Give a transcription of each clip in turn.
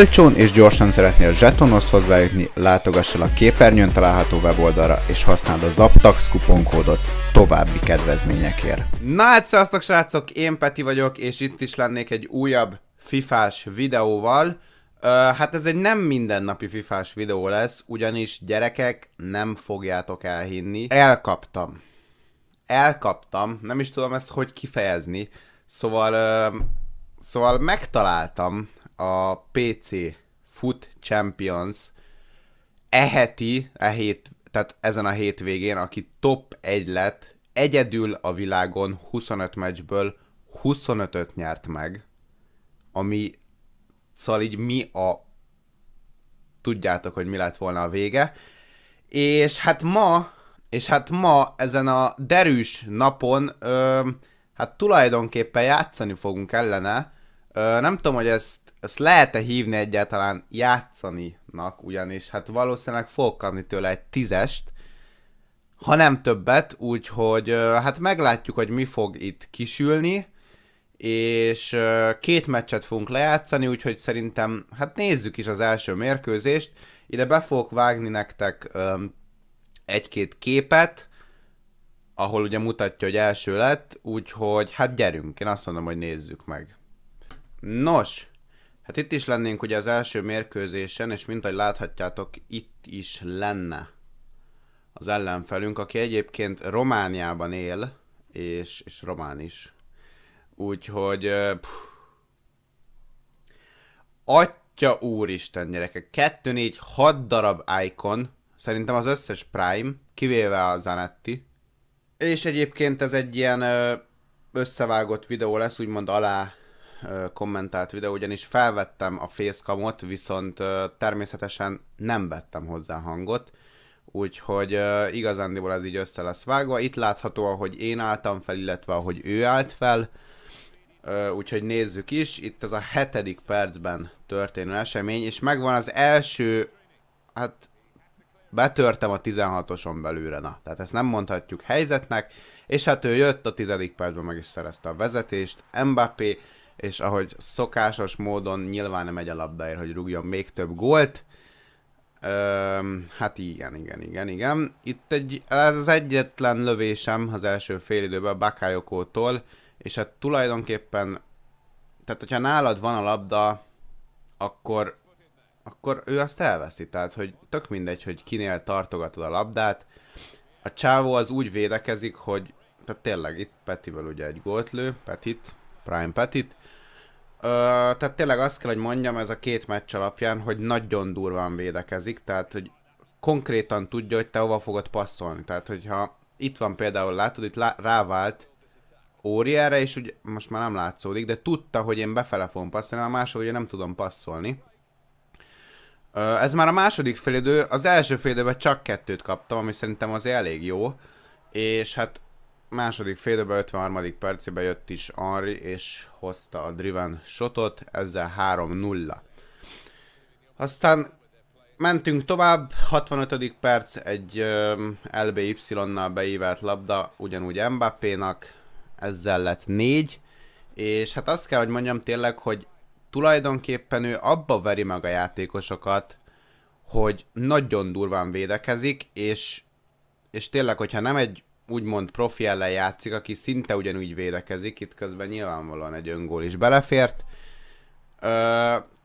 olcsón és gyorsan szeretnél zsetonhoz hozzájutni, látogass el a képernyőn található weboldalra, és használd a Zaptax kuponkódot további kedvezményekért. Na hát szasztok, srácok, én Peti vagyok, és itt is lennék egy újabb fifás videóval. Uh, hát ez egy nem mindennapi fifás videó lesz, ugyanis gyerekek, nem fogjátok elhinni. Elkaptam. Elkaptam, nem is tudom ezt hogy kifejezni. Szóval, uh, szóval megtaláltam a PC Foot Champions eheti, e hét, tehát ezen a hétvégén, aki top 1 lett, egyedül a világon 25 meccsből 25-öt nyert meg, ami szóval így mi a tudjátok, hogy mi lett volna a vége. És hát ma, és hát ma ezen a derűs napon, ö, hát tulajdonképpen játszani fogunk ellene. Ö, nem tudom, hogy ezt ezt lehet-e hívni egyáltalán játszaninak, ugyanis hát valószínűleg fogok kapni tőle egy tízest, ha nem többet, úgyhogy hát meglátjuk, hogy mi fog itt kisülni, és két meccset fogunk lejátszani, úgyhogy szerintem hát nézzük is az első mérkőzést. Ide be fogok vágni nektek egy-két képet, ahol ugye mutatja, hogy első lett, úgyhogy hát gyerünk, én azt mondom, hogy nézzük meg. Nos, Hát itt is lennénk ugye az első mérkőzésen, és mint ahogy láthatjátok, itt is lenne az ellenfelünk, aki egyébként Romániában él, és, és román is. Úgyhogy... Pff, atya úristen gyerekek, 2, 4, 6 darab icon, szerintem az összes Prime, kivéve a Zanetti. És egyébként ez egy ilyen összevágott videó lesz, úgymond alá kommentált videó, ugyanis felvettem a facecamot, viszont természetesen nem vettem hozzá hangot, úgyhogy igazándiból ez így össze lesz vágva. Itt látható, ahogy én álltam fel, illetve ahogy ő állt fel, úgyhogy nézzük is. Itt ez a hetedik percben történő esemény, és megvan az első, hát betörtem a 16-oson belőle, na. Tehát ezt nem mondhatjuk helyzetnek, és hát ő jött a tizedik percben, meg is szerezte a vezetést. Mbappé és ahogy szokásos módon nyilván nem megy a labdaért, hogy rúgjon még több gólt. Öm, hát igen, igen, igen, igen. Itt egy, ez az egyetlen lövésem az első fél időben Bakayokótól, és hát tulajdonképpen, tehát hogyha nálad van a labda, akkor, akkor ő azt elveszi, tehát hogy tök mindegy, hogy kinél tartogatod a labdát. A csávó az úgy védekezik, hogy tehát tényleg itt Petivel ugye egy gólt lő, Petit, Prime Petit, Ö, tehát tényleg azt kell, hogy mondjam ez a két meccs alapján, hogy nagyon durván védekezik, tehát hogy konkrétan tudja, hogy te hova fogod passzolni. Tehát, hogyha itt van például, látod, itt lá- rávált óriára, és ugye most már nem látszódik, de tudta, hogy én befele fogom passzolni, mert máshol ugye nem tudom passzolni. Ö, ez már a második félidő, az első félidőben csak kettőt kaptam, ami szerintem az elég jó, és hát második félidőben, 53. percében jött is Henry, és hozta a driven shotot, ezzel 3-0. Aztán mentünk tovább, 65. perc, egy LBY-nal beívelt labda, ugyanúgy Mbappé-nak, ezzel lett 4, és hát azt kell, hogy mondjam tényleg, hogy tulajdonképpen ő abba veri meg a játékosokat, hogy nagyon durván védekezik, és, és tényleg, hogyha nem egy úgymond profi ellen játszik, aki szinte ugyanúgy védekezik, itt közben nyilvánvalóan egy öngól is belefért. Ö,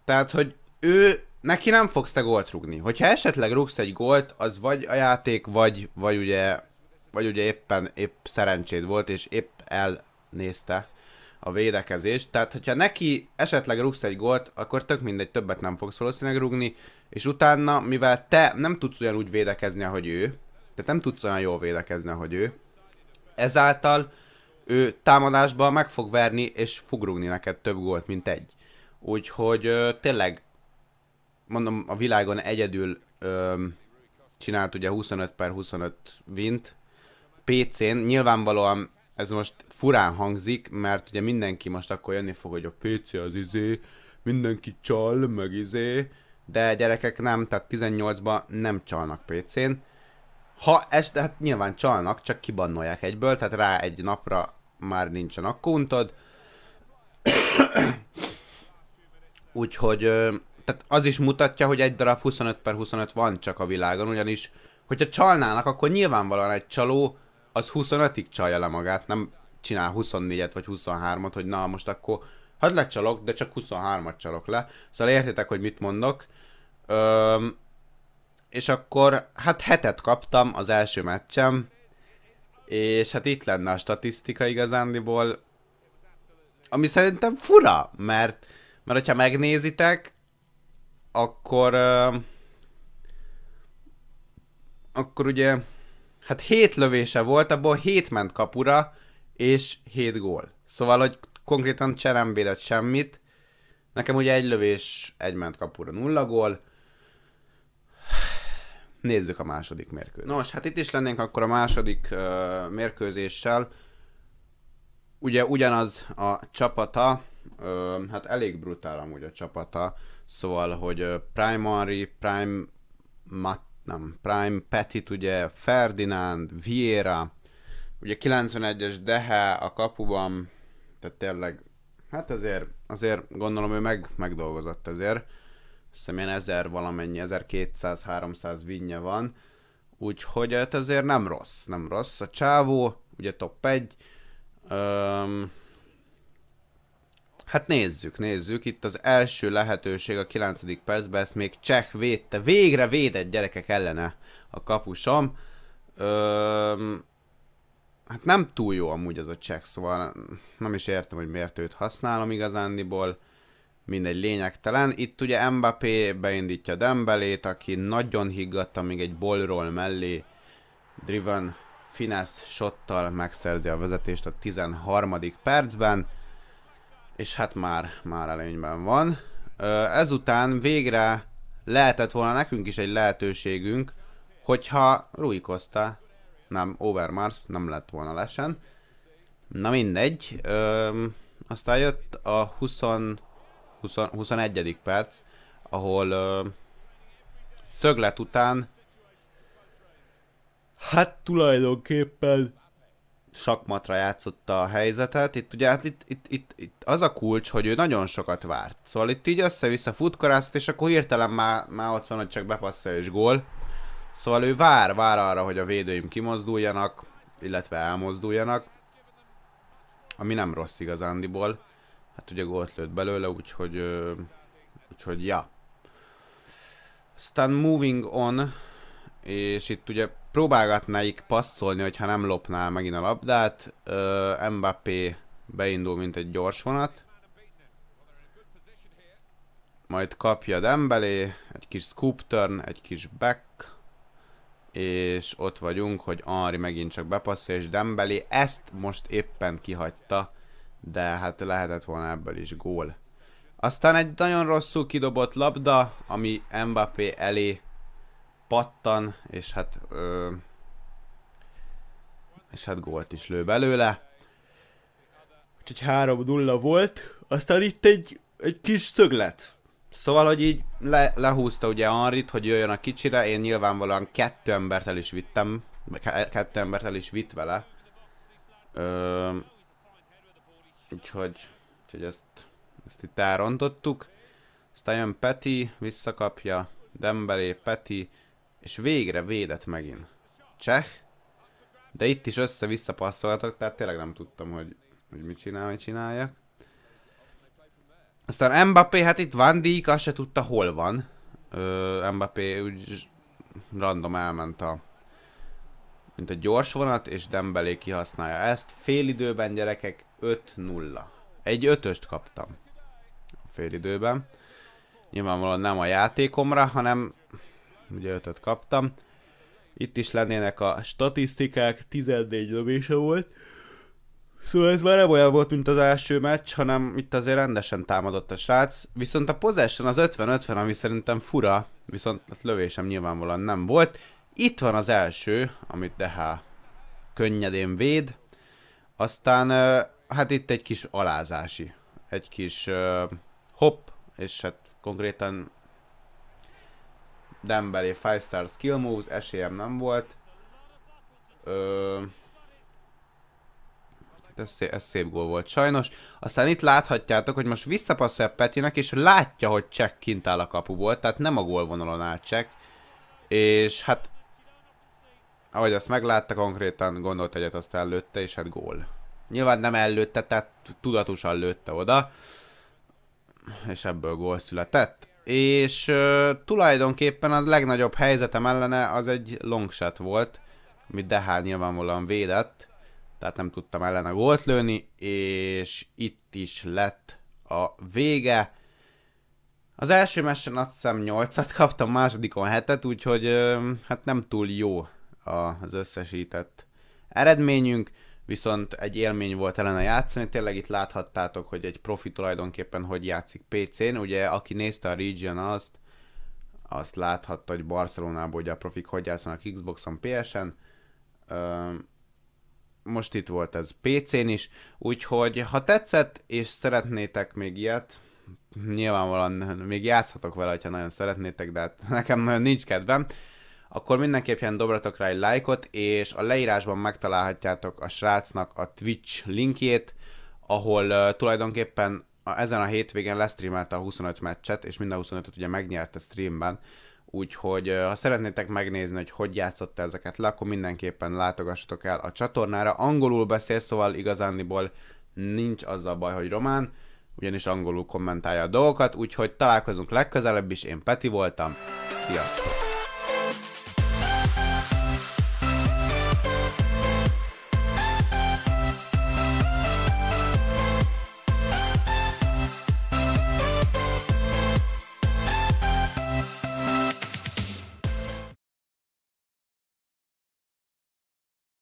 tehát, hogy ő, neki nem fogsz te gólt rugni. Hogyha esetleg rugsz egy gólt, az vagy a játék, vagy, vagy ugye, vagy ugye éppen épp szerencséd volt, és épp elnézte a védekezést. Tehát, hogyha neki esetleg rugsz egy gólt, akkor tök mindegy, többet nem fogsz valószínűleg rugni, és utána, mivel te nem tudsz ugyanúgy védekezni, ahogy ő, tehát nem tudsz olyan jól védekezni, hogy ő. Ezáltal ő támadásban meg fog verni, és fog rúgni neked több gólt, mint egy. Úgyhogy ö, tényleg, mondom, a világon egyedül ö, csinált ugye 25 per 25 vint PC-n. Nyilvánvalóan ez most furán hangzik, mert ugye mindenki most akkor jönni fog, hogy a PC az izé, mindenki csal, meg izé, de gyerekek nem, tehát 18-ban nem csalnak PC-n. Ha este, hát nyilván csalnak, csak kibannolják egyből, tehát rá egy napra már nincsen akkuntod. Úgyhogy, tehát az is mutatja, hogy egy darab 25 per 25 van csak a világon, ugyanis, hogyha csalnának, akkor nyilvánvalóan egy csaló az 25-ig csalja le magát, nem csinál 24-et vagy 23-at, hogy na most akkor hát lecsalok, de csak 23-at csalok le. Szóval értitek, hogy mit mondok. Öm, és akkor hát hetet kaptam az első meccsem, és hát itt lenne a statisztika igazándiból, ami szerintem fura, mert, mert hogyha megnézitek, akkor uh, akkor ugye hát hét lövése volt, abból 7 ment kapura, és 7 gól. Szóval, hogy konkrétan cserem védett semmit. Nekem ugye egy lövés, egy ment kapura, nulla gól, Nézzük a második mérkőzést. Nos, hát itt is lennénk akkor a második uh, mérkőzéssel. Ugye ugyanaz a csapata, uh, hát elég brutál amúgy a csapata, szóval, hogy uh, Primary, Prime Mat, nem, Prime Petit, ugye Ferdinand, Vieira, ugye 91-es Dehe a kapuban, tehát tényleg, hát azért, azért gondolom ő meg, megdolgozott ezért hiszem ilyen 1000 valamennyi, 1200-300 vinnye van, úgyhogy ez hát azért nem rossz, nem rossz. A csávó, ugye top 1, öm, Hát nézzük, nézzük. Itt az első lehetőség a 9. percben, ezt még Cseh védte. Végre védett gyerekek ellene a kapusom. Öm, hát nem túl jó amúgy az a Cseh, szóval nem is értem, hogy miért őt használom igazándiból mindegy, lényegtelen. Itt ugye Mbappé beindítja Dembelét, aki nagyon higgadta még egy bolról mellé, driven finesz shottal megszerzi a vezetést a 13. percben, és hát már, már előnyben van. Ezután végre lehetett volna nekünk is egy lehetőségünk, hogyha Rui Costa, nem, Overmars nem lett volna lesen. Na mindegy, Ö, aztán jött a 20 20, 21. perc, ahol uh, szöglet után hát tulajdonképpen sakmatra játszotta a helyzetet. Itt ugye hát itt, itt, itt, itt az a kulcs, hogy ő nagyon sokat várt. Szóval itt így össze-vissza futkarászt, és akkor hirtelen már, már ott van, hogy csak bepasszolja és gól. Szóval ő vár, vár arra, hogy a védőim kimozduljanak, illetve elmozduljanak. Ami nem rossz igazándiból. Hát ugye gólt lőtt belőle, úgyhogy, úgyhogy ja. Aztán moving on, és itt ugye próbálgatnáik passzolni, hogyha nem lopnál megint a labdát. Uh, Mbappé beindul, mint egy gyors vonat. Majd kapja Dembélé, egy kis scoop turn, egy kis back, és ott vagyunk, hogy Ari megint csak bepasszol, és Dembélé ezt most éppen kihagyta de hát lehetett volna ebből is gól. Aztán egy nagyon rosszul kidobott labda, ami Mbappé elé pattan, és hát ö, és hát gólt is lő belőle. Úgyhogy 3-0 volt, aztán itt egy, egy kis szöglet. Szóval, hogy így le, lehúzta ugye Anrit, hogy jöjjön a kicsire, én nyilvánvalóan kettő embert el is vittem, kettő embert el is vitt vele. Ö, Úgyhogy, úgyhogy ezt, ezt itt elrontottuk. Aztán jön Peti, visszakapja, Dembelé, Peti, és végre védett megint. Cseh? De itt is össze-vissza passzoltak, tehát tényleg nem tudtam, hogy, hogy mit csinál, mit csináljak. Aztán Mbappé, hát itt Van Dijk, azt se tudta hol van. Ö, Mbappé úgy random elment a mint a gyors vonat, és Dembelé kihasználja ezt. Fél időben gyerekek 5-0. Egy ötöst kaptam. A fél időben. Nyilvánvalóan nem a játékomra, hanem ugye ötöt kaptam. Itt is lennének a statisztikák, 14 dobése volt. Szóval ez már nem olyan volt, mint az első meccs, hanem itt azért rendesen támadott a srác. Viszont a possession az 50-50, ami szerintem fura, viszont a lövésem nyilvánvalóan nem volt. Itt van az első, amit dehá könnyedén véd, aztán hát itt egy kis alázási, egy kis hopp, és hát konkrétan Dembélé 5 star skill moves, esélyem nem volt. Ö... Hát ez, szép, ez szép gól volt sajnos. Aztán itt láthatjátok, hogy most visszapasszol Petinek, és látja, hogy check kint áll a kapuból, tehát nem a gólvonalon áll check. És hát ahogy azt meglátta, konkrétan gondolt egyet, azt előtte, és hát gól. Nyilván nem előtte, tehát tudatosan lőtte oda, és ebből gól született. És ö, uh, tulajdonképpen az legnagyobb helyzetem ellene az egy longshot volt, amit DH nyilvánvalóan védett, tehát nem tudtam ellene gólt lőni, és itt is lett a vége. Az első meccsen azt hiszem 8-at kaptam, másodikon 7-et, úgyhogy hát nem túl jó az összesített eredményünk, viszont egy élmény volt a játszani, tényleg itt láthattátok, hogy egy profi tulajdonképpen hogy játszik PC-n, ugye aki nézte a Region azt, azt láthatta, hogy Barcelonában ugye a profik hogy játszanak Xboxon, PS-en, most itt volt ez PC-n is, úgyhogy ha tetszett, és szeretnétek még ilyet, nyilvánvalóan még játszhatok vele, ha nagyon szeretnétek, de hát nekem nagyon nincs kedvem, akkor mindenképpen dobratok rá egy lájkot, és a leírásban megtalálhatjátok a srácnak a Twitch linkjét, ahol uh, tulajdonképpen a, ezen a hétvégén lesztreamelte a 25 meccset, és mind a 25-öt ugye megnyerte streamben, úgyhogy uh, ha szeretnétek megnézni, hogy hogy játszott ezeket le, akkor mindenképpen látogassatok el a csatornára. Angolul beszél, szóval igazániból nincs azzal baj, hogy román, ugyanis angolul kommentálja a dolgokat, úgyhogy találkozunk legközelebb is, én Peti voltam, sziasztok!